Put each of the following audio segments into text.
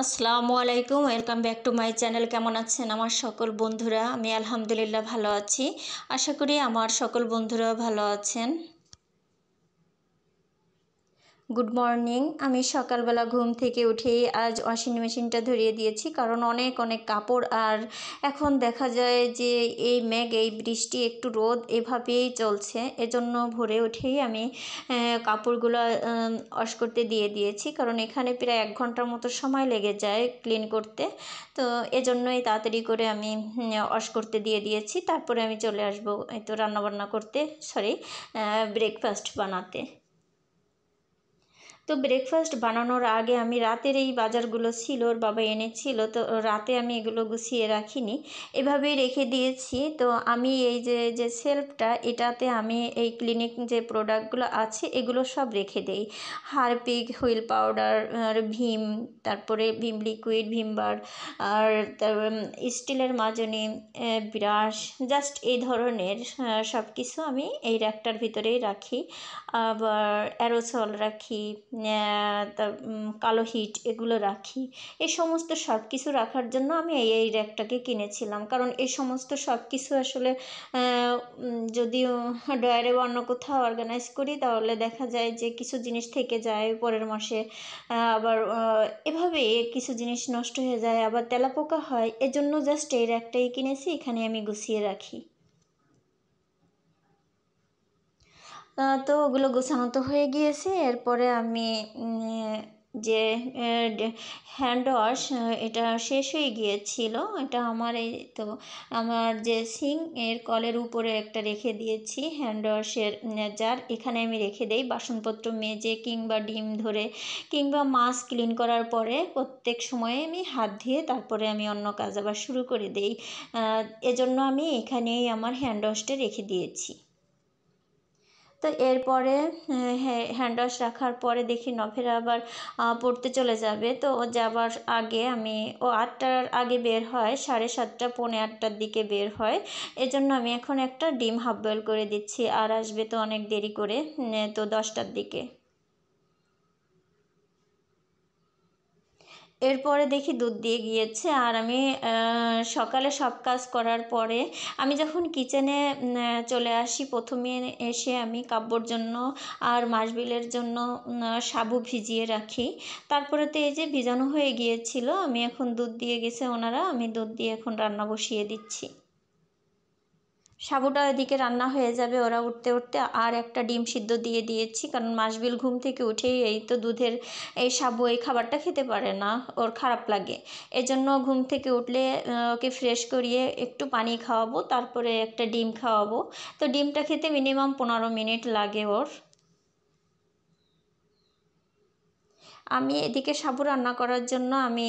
আসসালামু আলাইকুম welcome back to my channel কেমন আছেন আমার সকল বন্ধুরা আমি আলহামদুলিল্লাহ ভালো আছি আশা করি আমার সকল বন্ধুরা ভালো আছেন গুড মর্নিং আমি সকালবেলা ঘুম থেকে উঠেই আজ ওয়াশিং মেশিনটা ধরিয়ে দিয়েছি কারণ অনেক অনেক কাপড় আর এখন দেখা যায় যে এই মেঘ এই বৃষ্টি একটু রোদ এভাবেই চলছে এজন্য ভোরে উঠেই আমি কাপড়গুলো ওয়াশ করতে দিয়ে দিয়েছি কারণ এখানে প্রায় এক ঘন্টার মতো সময় লেগে যায় ক্লিন করতে তো এজন্যই তাড়াতাড়ি করে আমি ওয়াশ করতে দিয়ে দিয়েছি তারপরে আমি চলে আসবো এই তো রান্নাবান্না করতে সরি ব্রেকফাস্ট বানাতে তো ব্রেকফাস্ট বানানোর আগে আমি রাতের এই বাজারগুলো ছিল ওর বাবা এনেছিল তো রাতে আমি এগুলো গুছিয়ে রাখিনি এভাবেই রেখে দিয়েছি তো আমি এই যে যে সেলফটা এটাতে আমি এই ক্লিনিক যে প্রোডাক্টগুলো আছে এগুলো সব রেখে দেই হারপিক হুইল পাউডার আর ভীম তারপরে ভীম লিকুইড ভীম বার আর স্টিলের মাজনি ব্রাশ জাস্ট এই ধরনের সব কিছু আমি এই র্যাকটার ভিতরেই রাখি আবার অ্যারোসল রাখি তা কালো হিট এগুলো রাখি এ সমস্ত সব কিছু রাখার জন্য আমি এই এই র্যাকটাকে কিনেছিলাম কারণ এ সমস্ত সব কিছু আসলে যদিও ড্রয়ারে বা অন্য কোথাও অর্গানাইজ করি তাহলে দেখা যায় যে কিছু জিনিস থেকে যায় পরের মাসে আবার এভাবে কিছু জিনিস নষ্ট হয়ে যায় আবার তেলাপোকা হয় এজন্য জাস্ট এই র্যাকটাই কিনেছি এখানে আমি গুছিয়ে রাখি তো ওগুলো গোছানো তো হয়ে গিয়েছে এরপরে আমি যে হ্যান্ড ওয়াশ এটা শেষ হয়ে গিয়েছিল এটা আমার এই তো আমার যে সিং এর কলের উপরে একটা রেখে দিয়েছি হ্যান্ড ওয়াশের জার এখানে আমি রেখে দেই বাসনপত্র মেজে কিংবা ডিম ধরে কিংবা মাছ ক্লিন করার পরে প্রত্যেক সময়ে আমি হাত ধুয়ে তারপরে আমি অন্য কাজ আবার শুরু করে দেই এজন্য আমি এখানেই আমার হ্যান্ড ওয়াশটা রেখে দিয়েছি তো এরপরে হ্যান্ড হ্যাঁ, ওয়াশ রাখার পরে দেখি নভেরা আবার পড়তে চলে যাবে তো ও যাবার আগে আমি ও আটটার আগে বের হয় সাড়ে সাতটা পৌনে আটটার দিকে বের হয় এজন্য আমি এখন একটা ডিম হাফ বয়েল করে দিচ্ছি আর আসবে তো অনেক দেরি করে হ্যাঁ, তো দশটার দিকে এরপরে দেখি দুধ দিয়ে গিয়েছে আর আমি সকালে সব কাজ করার পরে আমি যখন কিচেনে চলে আসি প্রথমে এসে আমি কাব্যর জন্য আর মাসবিলের জন্য সাবু ভিজিয়ে রাখি তারপরে তো এই যে ভিজানো হয়ে গিয়েছিল আমি এখন দুধ দিয়ে গেছে ওনারা আমি দুধ দিয়ে এখন রান্না বসিয়ে দিচ্ছি সাবুটা ওইদিকে রান্না হয়ে যাবে ওরা উঠতে উঠতে আর একটা ডিম সিদ্ধ দিয়ে দিয়েছি কারণ মাসবিল ঘুম থেকে উঠেই এই তো দুধের এই সাবু এই খাবারটা খেতে পারে না ওর খারাপ লাগে এজন্য ঘুম থেকে উঠলে ওকে ফ্রেশ করিয়ে একটু পানি খাওয়াবো তারপরে একটা ডিম খাওয়াবো তো ডিমটা খেতে মিনিমাম পনেরো মিনিট লাগে ওর আমি এদিকে সাবু রান্না করার জন্য আমি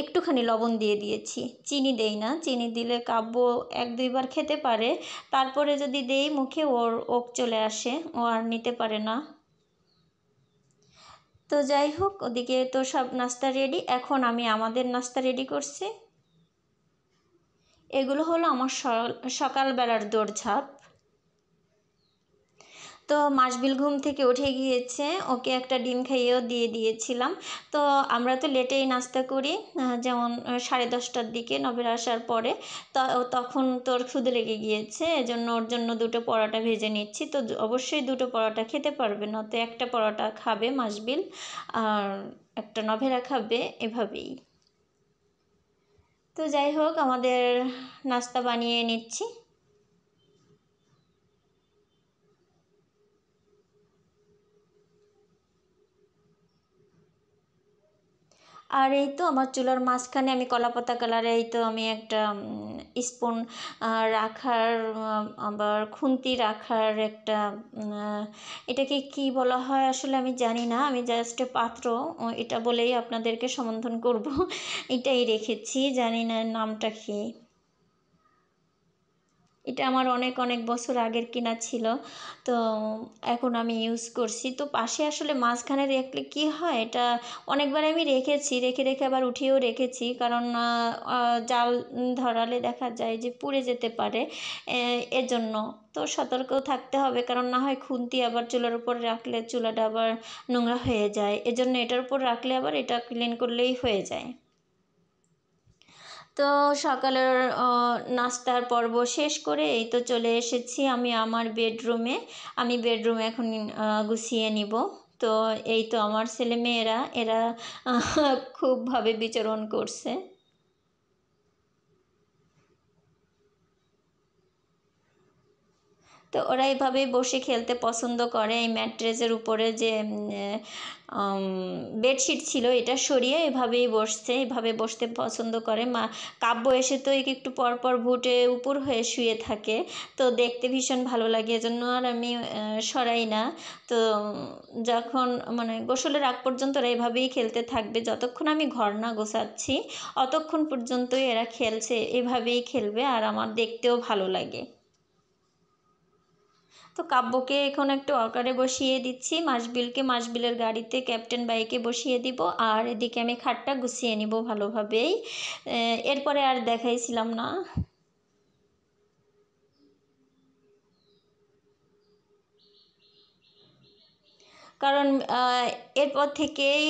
একটুখানি লবণ দিয়ে দিয়েছি চিনি দেই না চিনি দিলে কাব্য এক দুইবার খেতে পারে তারপরে যদি দেই মুখে ওর ওক চলে আসে ও আর নিতে পারে না তো যাই হোক ওদিকে তো সব নাস্তা রেডি এখন আমি আমাদের নাস্তা রেডি করছি এগুলো হলো আমার সকালবেলার দৌড়ঝাঁপ তো মাসবিল ঘুম থেকে উঠে গিয়েছে ওকে একটা ডিম খাইয়েও দিয়ে দিয়েছিলাম তো আমরা তো লেটেই নাস্তা করি যেমন সাড়ে দশটার দিকে নবের আসার পরে তো তখন তোর ক্ষুদে লেগে গিয়েছে এজন্য ওর জন্য দুটো পরোটা ভেজে নিচ্ছি তো অবশ্যই দুটো পরোটা খেতে পারবে না তো একটা পরোটা খাবে মাসবিল আর একটা নভেরা খাবে এভাবেই তো যাই হোক আমাদের নাস্তা বানিয়ে নিচ্ছি আর এই তো আমার চুলার মাঝখানে আমি কলাপাতা কালারে এই তো আমি একটা স্পুন রাখার আবার খুন্তি রাখার একটা এটাকে কি বলা হয় আসলে আমি জানি না আমি জাস্ট পাত্র এটা বলেই আপনাদেরকে সম্বোধন করব এটাই রেখেছি জানি না নামটা কি এটা আমার অনেক অনেক বছর আগের কেনা ছিল তো এখন আমি ইউজ করছি তো পাশে আসলে মাঝখানে রাখলে কী হয় এটা অনেকবার আমি রেখেছি রেখে রেখে আবার উঠিয়েও রেখেছি কারণ জাল ধরালে দেখা যায় যে পুড়ে যেতে পারে এজন্য তো সতর্ক থাকতে হবে কারণ না হয় খুন্তি আবার চুলার উপর রাখলে চুলাটা আবার নোংরা হয়ে যায় এজন্য এটার উপর রাখলে আবার এটা ক্লিন করলেই হয়ে যায় তো সকালের নাস্তার পর্ব শেষ করে এই তো চলে এসেছি আমি আমার বেডরুমে আমি বেডরুমে এখন গুছিয়ে নিব তো এই তো আমার ছেলে মেয়েরা এরা খুবভাবে বিচরণ করছে তো ওরা এভাবেই বসে খেলতে পছন্দ করে এই ম্যাট্রেসের উপরে যে বেডশিট ছিল এটা সরিয়ে এভাবেই বসছে এভাবে বসতে পছন্দ করে মা কাব্য এসে তো একটু পরপর ভুটে উপর হয়ে শুয়ে থাকে তো দেখতে ভীষণ ভালো লাগে এজন্য আর আমি সরাই না তো যখন মানে গোসলের আগ পর্যন্ত ওরা এভাবেই খেলতে থাকবে যতক্ষণ আমি ঘর না গোছাচ্ছি অতক্ষণ পর্যন্তই এরা খেলছে এভাবেই খেলবে আর আমার দেখতেও ভালো লাগে তো কাব্যকে এখন একটু অকারে বসিয়ে দিচ্ছি মাসবিলকে মাসবিলের গাড়িতে ক্যাপ্টেন বাইকে বসিয়ে দিব আর এদিকে আমি খাটটা গুছিয়ে নিব ভালোভাবেই এরপরে আর দেখাইছিলাম না কারণ এরপর থেকেই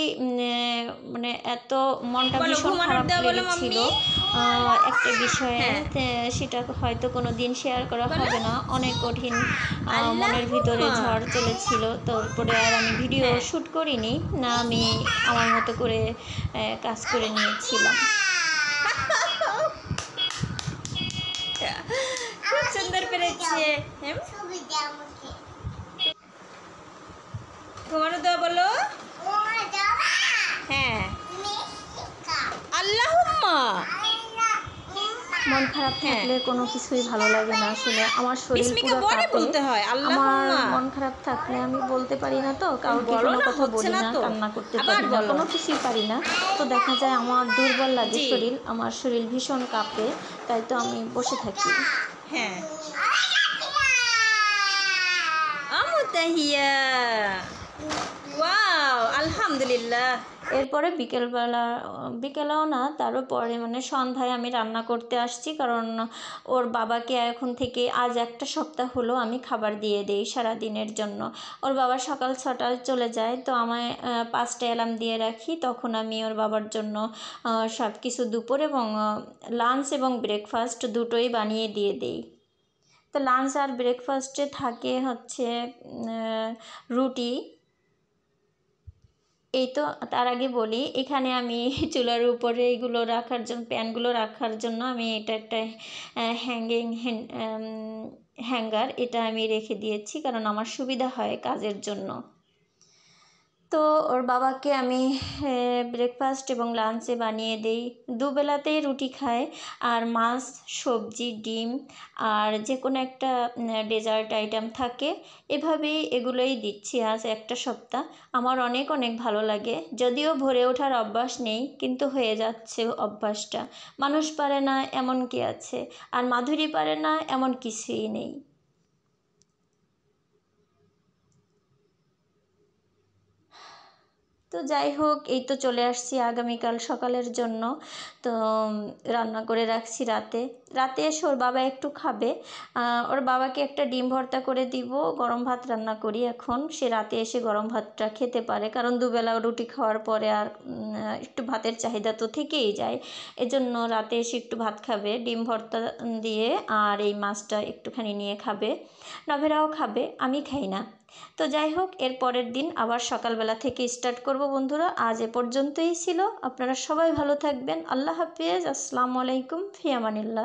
মানে এত মনটা ভীষণ খারাপ লেগেছিল একটা হ্যাঁ। বিষয়ে হ্যাঁ। সেটা হয়তো কোনো দিন শেয়ার করা মানে হবে না অনেক কঠিন মনের ভিতরে ঝড় চলেছিল তারপরে আর আমি ভিডিও শ্যুট হ্যাঁ। করিনি না আমি আমার মতো করে কাজ করে নিয়েছিলাম খুব সুন্দর পেরেছে তোমারও তো বলো হ্যাঁ আল্লাহ মন খারাপ হ্যাঁ। থাকলে কোনো কিছুই ভালো লাগে না আসলে আমার শরীর পুরো বলতে হয় আমার মন খারাপ থাকলে আমি বলতে পারি না তো কাউকে কোনো কথা বলি না কান্না করতে পারি না কোনো কিছুই পারি না তো দেখা যায় আমার দুর্বল লাগে শরীর আমার শরীর ভীষণ কাঁপে তাই তো আমি বসে থাকি হ্যাঁ আমু আলহামদুলিল্লাহ এরপরে বিকেলবেলা বিকেলেও না তারও পরে মানে সন্ধ্যায় আমি রান্না করতে আসছি কারণ ওর বাবাকে এখন থেকে আজ একটা সপ্তাহ হলো আমি খাবার দিয়ে দিই সারা দিনের জন্য ওর বাবা সকাল ছটায় চলে যায় তো আমায় পাঁচটা অ্যালার্ম দিয়ে রাখি তখন আমি ওর বাবার জন্য সব কিছু দুপুর এবং লাঞ্চ এবং ব্রেকফাস্ট দুটোই বানিয়ে দিয়ে দিই তো লাঞ্চ আর ব্রেকফাস্টে থাকে হচ্ছে রুটি এই তো তার আগে বলি এখানে আমি চুলার উপরে এগুলো রাখার জন্য প্যানগুলো রাখার জন্য আমি এটা একটা হ্যাঙ্গিং হ্যাঙ্গার এটা আমি রেখে দিয়েছি কারণ আমার সুবিধা হয় কাজের জন্য তো ওর বাবাকে আমি ব্রেকফাস্ট এবং লাঞ্চে বানিয়ে দিই দুবেলাতেই রুটি খায় আর মাছ সবজি ডিম আর যে কোনো একটা ডেজার্ট আইটেম থাকে এভাবেই এগুলোই দিচ্ছি আজ একটা সপ্তাহ আমার অনেক অনেক ভালো লাগে যদিও ভরে ওঠার অভ্যাস নেই কিন্তু হয়ে যাচ্ছে অভ্যাসটা মানুষ পারে না এমন কি আছে আর মাধুরী পারে না এমন কিছুই নেই তো যাই হোক এই তো চলে আসছি আগামীকাল সকালের জন্য তো রান্না করে রাখছি রাতে রাতে এসে ওর বাবা একটু খাবে ওর বাবাকে একটা ডিম ভর্তা করে দিব গরম ভাত রান্না করি এখন সে রাতে এসে গরম ভাতটা খেতে পারে কারণ দুবেলা রুটি খাওয়ার পরে আর একটু ভাতের চাহিদা তো থেকেই যায় এজন্য রাতে এসে একটু ভাত খাবে ডিম ভর্তা দিয়ে আর এই মাছটা একটুখানি নিয়ে খাবে নভেরাও খাবে আমি খাই না তো যাই হোক এর পরের দিন আবার সকালবেলা থেকে স্টার্ট করব বন্ধুরা আজ এ পর্যন্তই ছিল আপনারা সবাই ভালো থাকবেন আল্লাহ হাফিজ আসসালামু আলাইকুম ফিয়ামানিল্লা